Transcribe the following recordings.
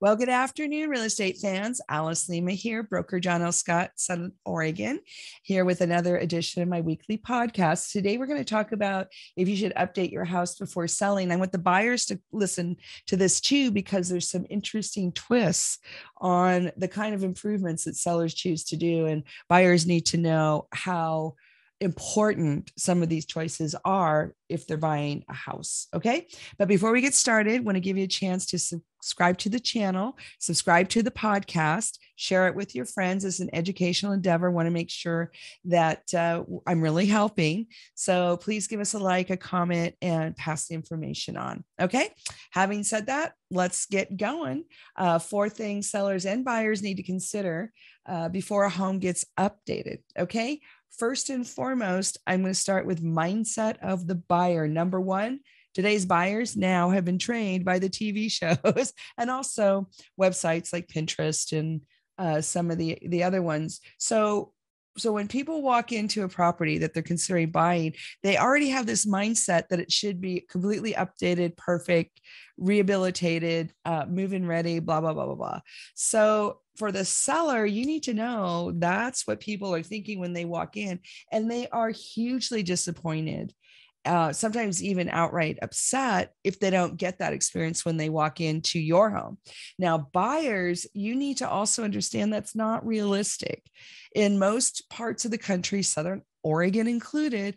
Well, good afternoon, real estate fans. Alice Lima here, broker John L. Scott, Southern Oregon, here with another edition of my weekly podcast. Today, we're going to talk about if you should update your house before selling. I want the buyers to listen to this too, because there's some interesting twists on the kind of improvements that sellers choose to do, and buyers need to know how important some of these choices are if they're buying a house. Okay. But before we get started, I want to give you a chance to subscribe to the channel, subscribe to the podcast, share it with your friends. It's an educational endeavor. I want to make sure that uh, I'm really helping. So please give us a like, a comment, and pass the information on. Okay. Having said that, let's get going. Uh, four things sellers and buyers need to consider uh, before a home gets updated. Okay. First and foremost, I'm going to start with mindset of the buyer. Number one, today's buyers now have been trained by the TV shows and also websites like Pinterest and uh, some of the the other ones. So so when people walk into a property that they're considering buying they already have this mindset that it should be completely updated perfect rehabilitated uh, move in ready blah blah blah blah blah so for the seller, you need to know that's what people are thinking when they walk in, and they are hugely disappointed. Uh, sometimes even outright upset if they don't get that experience when they walk into your home. Now, buyers, you need to also understand that's not realistic. In most parts of the country, Southern Oregon included,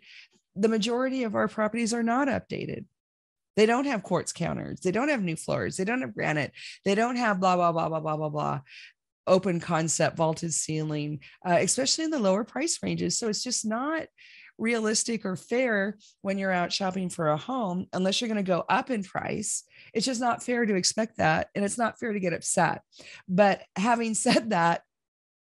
the majority of our properties are not updated. They don't have quartz counters. They don't have new floors. They don't have granite. They don't have blah, blah, blah, blah, blah, blah, blah open concept vaulted ceiling, uh, especially in the lower price ranges. So it's just not realistic or fair when you're out shopping for a home unless you're going to go up in price. It's just not fair to expect that. And it's not fair to get upset. But having said that,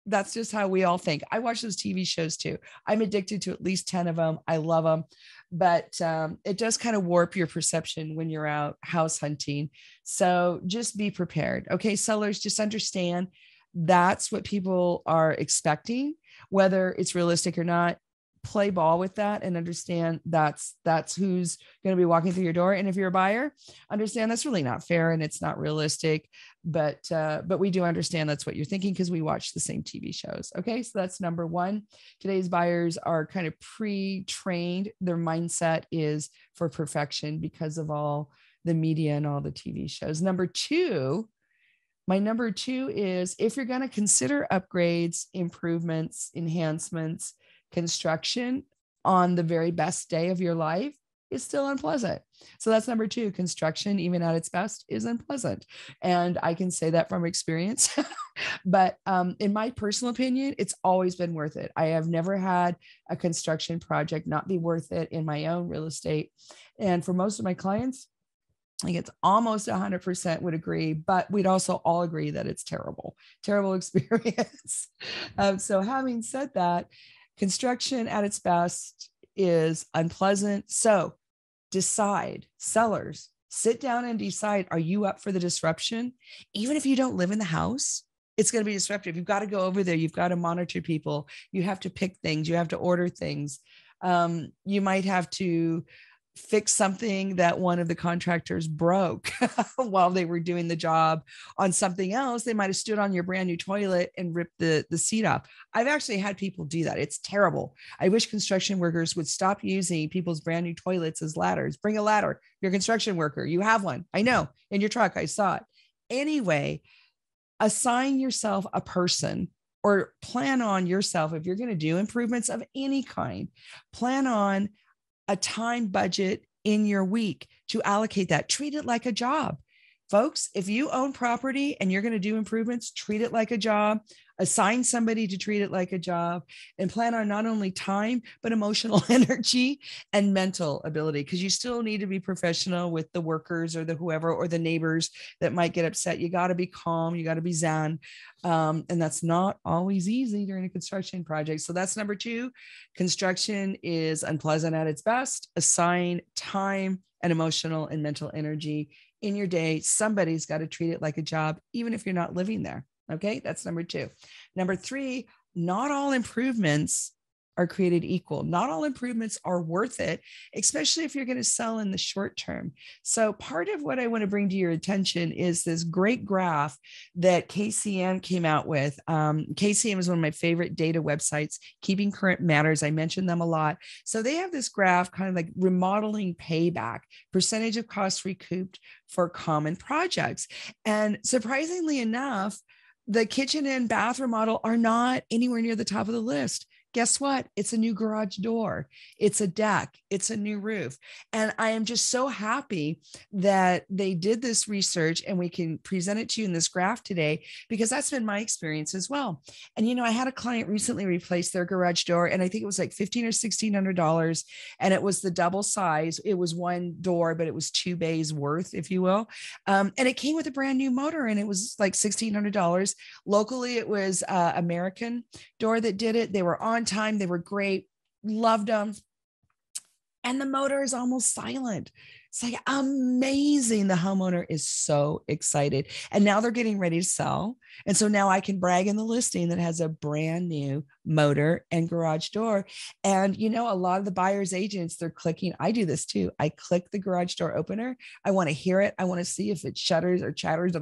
that's just how we all think. I watch those TV shows too. I'm addicted to at least 10 of them. I love them. But um, it does kind of warp your perception when you're out house hunting. So just be prepared. Okay, sellers, just understand that's what people are expecting, whether it's realistic or not play ball with that and understand that's that's who's going to be walking through your door and if you're a buyer understand that's really not fair and it's not realistic but uh, but we do understand that's what you're thinking because we watch the same tv shows okay so that's number one today's buyers are kind of pre-trained their mindset is for perfection because of all the media and all the tv shows number two my number two is if you're going to consider upgrades, improvements, enhancements, construction on the very best day of your life, is still unpleasant. So that's number two. Construction, even at its best, is unpleasant. And I can say that from experience. but um, in my personal opinion, it's always been worth it. I have never had a construction project not be worth it in my own real estate. And for most of my clients, like it's almost 100% would agree but we'd also all agree that it's terrible terrible experience um, so having said that construction at its best is unpleasant so decide sellers sit down and decide are you up for the disruption even if you don't live in the house it's going to be disruptive you've got to go over there you've got to monitor people you have to pick things you have to order things um, you might have to fix something that one of the contractors broke while they were doing the job on something else they might have stood on your brand new toilet and ripped the, the seat off i've actually had people do that it's terrible i wish construction workers would stop using people's brand new toilets as ladders bring a ladder you're a construction worker you have one i know in your truck i saw it anyway assign yourself a person or plan on yourself if you're going to do improvements of any kind plan on a time budget in your week to allocate that. Treat it like a job. Folks, if you own property and you're going to do improvements, treat it like a job, assign somebody to treat it like a job, and plan on not only time, but emotional energy and mental ability, because you still need to be professional with the workers or the whoever or the neighbors that might get upset. You got to be calm, you got to be zen. Um, and that's not always easy during a construction project. So that's number two. Construction is unpleasant at its best. Assign time and emotional and mental energy in your day, somebody's got to treat it like a job, even if you're not living there. Okay, that's number two. Number three, not all improvements are created equal. Not all improvements are worth it, especially if you're going to sell in the short term. So, part of what I want to bring to your attention is this great graph that KCM came out with. Um, KCM is one of my favorite data websites, Keeping Current Matters. I mention them a lot. So, they have this graph kind of like remodeling payback, percentage of costs recouped for common projects. And surprisingly enough, the kitchen and bathroom remodel are not anywhere near the top of the list guess what? It's a new garage door, it's a deck, it's a new roof. And I am just so happy that they did this research and we can present it to you in this graph today because that's been my experience as well. And you know, I had a client recently replace their garage door, and I think it was like fifteen or sixteen hundred dollars, and it was the double size. It was one door, but it was two bays worth, if you will. Um, and it came with a brand new motor, and it was like sixteen hundred dollars. Locally, it was uh, American Door that did it. They were on time. They were great, loved them. And the motor is almost silent. It's like amazing. The homeowner is so excited. And now they're getting ready to sell. And so now I can brag in the listing that has a brand new motor and garage door. And, you know, a lot of the buyer's agents, they're clicking. I do this too. I click the garage door opener. I want to hear it. I want to see if it shutters or chatters,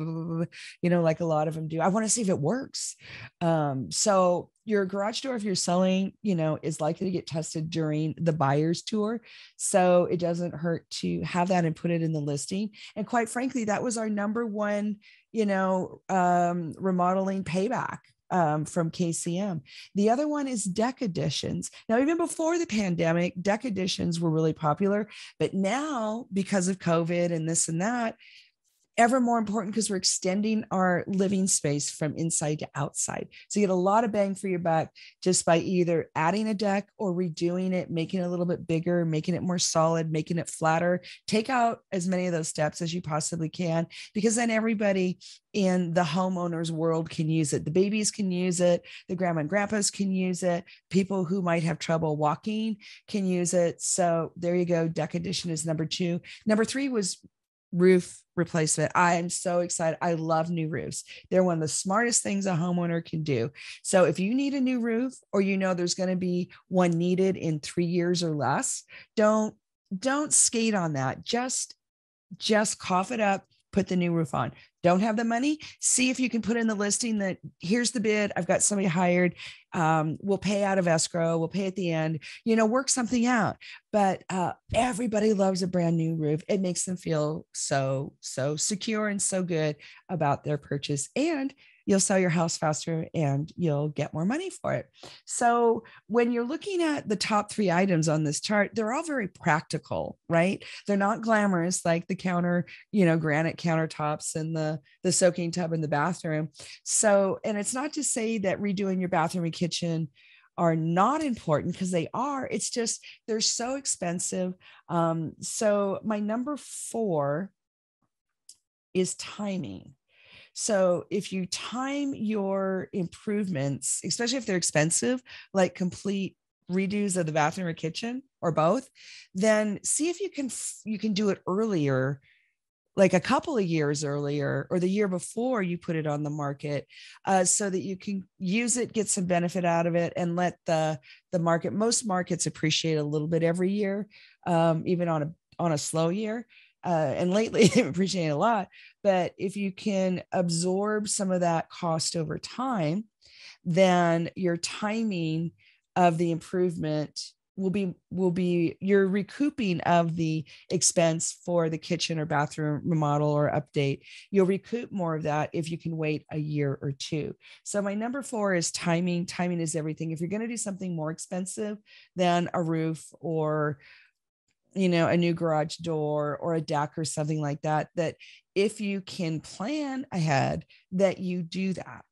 you know, like a lot of them do. I want to see if it works. Um, so your garage door if you're selling you know is likely to get tested during the buyer's tour so it doesn't hurt to have that and put it in the listing. And quite frankly, that was our number one, you know, um, remodeling payback um, from KCM. The other one is deck additions. Now, even before the pandemic, deck additions were really popular, but now because of COVID and this and that, ever more important because we're extending our living space from inside to outside. So you get a lot of bang for your buck just by either adding a deck or redoing it, making it a little bit bigger, making it more solid, making it flatter. Take out as many of those steps as you possibly can because then everybody in the homeowner's world can use it. The babies can use it, the grandma and grandpas can use it, people who might have trouble walking can use it. So there you go. Deck addition is number two. Number three was roof replacement. I am so excited. I love new roofs. They're one of the smartest things a homeowner can do. So if you need a new roof or you know there's going to be one needed in 3 years or less, don't don't skate on that. Just just cough it up put the new roof on. Don't have the money? See if you can put in the listing that here's the bid. I've got somebody hired. Um, we'll pay out of escrow. We'll pay at the end. You know, work something out. But uh, everybody loves a brand new roof. It makes them feel so, so secure and so good about their purchase. And you'll sell your house faster and you'll get more money for it. So when you're looking at the top three items on this chart, they're all very practical, right? They're not glamorous like the counter, you know, granite countertops and the the soaking tub in the bathroom. So, and it's not to say that redoing your bathroom and kitchen are not important because they are. It's just they're so expensive. Um, so my number four is timing. So if you time your improvements, especially if they're expensive, like complete redos of the bathroom or kitchen or both, then see if you can you can do it earlier like a couple of years earlier or the year before you put it on the market uh, so that you can use it get some benefit out of it and let the the market most markets appreciate a little bit every year um, even on a on a slow year uh, and lately they've a lot. But if you can absorb some of that cost over time, then your timing of the improvement will be will be your recouping of the expense for the kitchen or bathroom remodel or update you'll recoup more of that if you can wait a year or two so my number four is timing timing is everything if you're going to do something more expensive than a roof or you know, a new garage door or a deck or something like that, that if you can plan ahead, that you do that.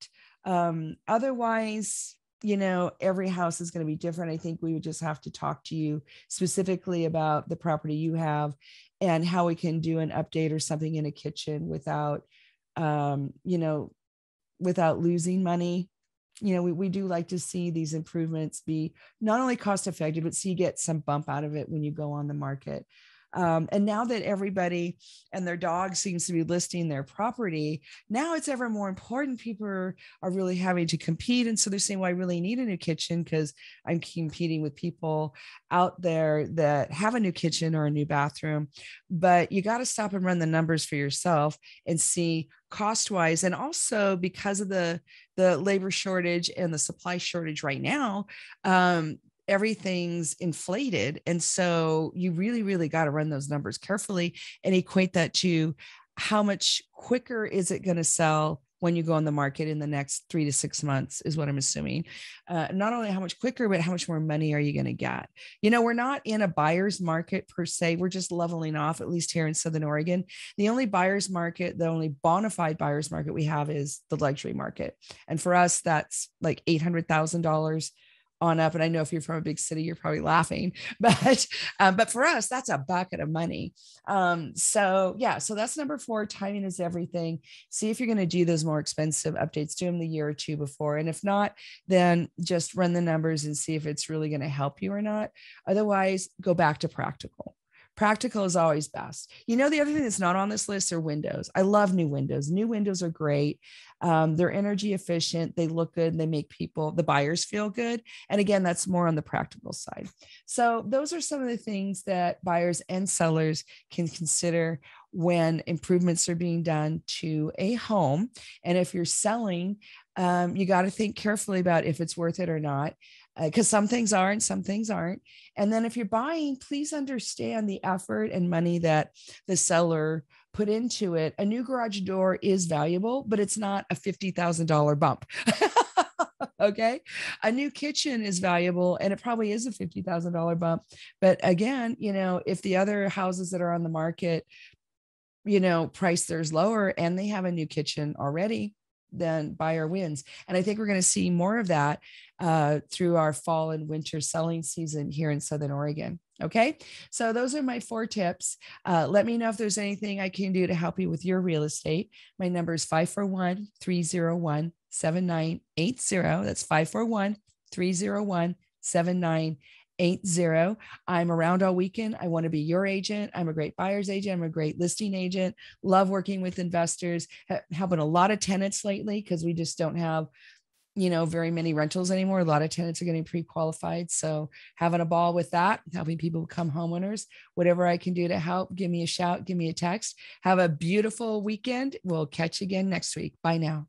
Um, otherwise, you know, every house is going to be different. I think we would just have to talk to you specifically about the property you have and how we can do an update or something in a kitchen without, um, you know, without losing money you know, we, we do like to see these improvements be not only cost effective, but see so you get some bump out of it when you go on the market. Um, and now that everybody and their dog seems to be listing their property, now it's ever more important. People are, are really having to compete. And so they're saying, well, I really need a new kitchen because I'm competing with people out there that have a new kitchen or a new bathroom. But you got to stop and run the numbers for yourself and see cost wise and also because of the the labor shortage and the supply shortage right now um, everything's inflated. And so you really, really got to run those numbers carefully and equate that to how much quicker is it going to sell when you go on the market in the next three to six months is what i'm assuming uh, not only how much quicker but how much more money are you going to get you know we're not in a buyers market per se we're just leveling off at least here in southern oregon the only buyers market the only bona fide buyers market we have is the luxury market and for us that's like $800000 on up. And I know if you're from a big city, you're probably laughing, but um, but for us, that's a bucket of money. Um, so yeah, so that's number four. Timing is everything. See if you're going to do those more expensive updates. Do them the year or two before, and if not, then just run the numbers and see if it's really going to help you or not. Otherwise, go back to practical practical is always best. You know, the other thing that's not on this list are windows. I love new windows. New windows are great. Um, they're energy efficient. They look good. They make people, the buyers feel good. And again, that's more on the practical side. So those are some of the things that buyers and sellers can consider when improvements are being done to a home. And if you're selling, um, you got to think carefully about if it's worth it or not because uh, some things are not some things aren't. And then if you're buying, please understand the effort and money that the seller put into it. A new garage door is valuable, but it's not a $50,000 bump. okay. A new kitchen is valuable and it probably is a $50,000 bump. But again, you know, if the other houses that are on the market, you know, price theirs lower and they have a new kitchen already, then buyer wins. And I think we're going to see more of that uh, through our fall and winter selling season here in Southern Oregon. Okay. So those are my four tips. Uh, let me know if there's anything I can do to help you with your real estate. My number is 541 301 7980. That's 541 301 7980 Eight i I'm around all weekend. I want to be your agent. I'm a great buyer's agent. I'm a great listing agent. Love working with investors. helping a lot of tenants lately because we just don't have, you know, very many rentals anymore. A lot of tenants are getting pre-qualified. So having a ball with that, helping people become homeowners, whatever I can do to help, give me a shout, give me a text. Have a beautiful weekend. We'll catch you again next week. Bye now.